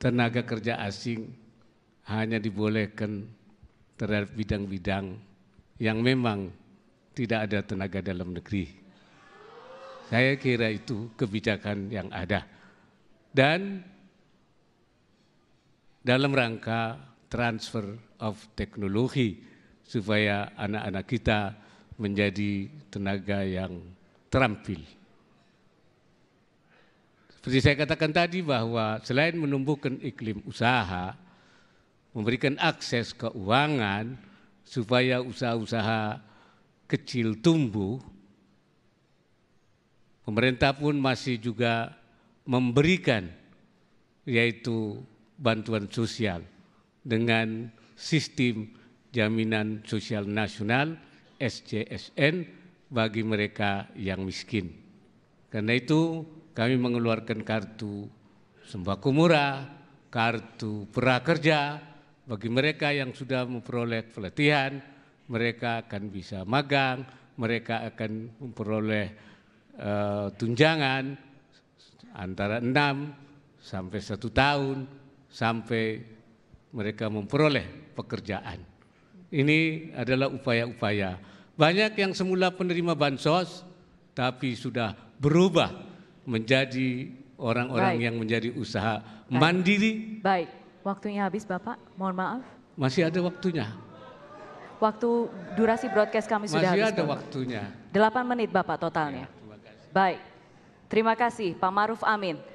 tenaga kerja asing hanya dibolehkan terhadap bidang-bidang yang memang tidak ada tenaga dalam negeri. Saya kira itu kebijakan yang ada. Dan dalam rangka transfer of teknologi supaya anak-anak kita menjadi tenaga yang terampil. Seperti saya katakan tadi bahwa selain menumbuhkan iklim usaha, memberikan akses keuangan supaya usaha-usaha kecil tumbuh, pemerintah pun masih juga memberikan yaitu bantuan sosial dengan sistem jaminan sosial nasional SJSN bagi mereka yang miskin. Karena itu kami mengeluarkan kartu sembako murah, kartu prakerja bagi mereka yang sudah memperoleh pelatihan, mereka akan bisa magang, mereka akan memperoleh uh, tunjangan antara enam sampai satu tahun sampai mereka memperoleh pekerjaan. Ini adalah upaya-upaya. Banyak yang semula penerima bansos tapi sudah berubah menjadi orang-orang yang menjadi usaha Baik. mandiri. Baik, waktunya habis Bapak, mohon maaf. Masih ada waktunya. Waktu durasi broadcast kami Masih sudah habis. Masih ada waktunya. 8 menit Bapak totalnya. Ya, terima Baik, terima kasih Pak Maruf Amin.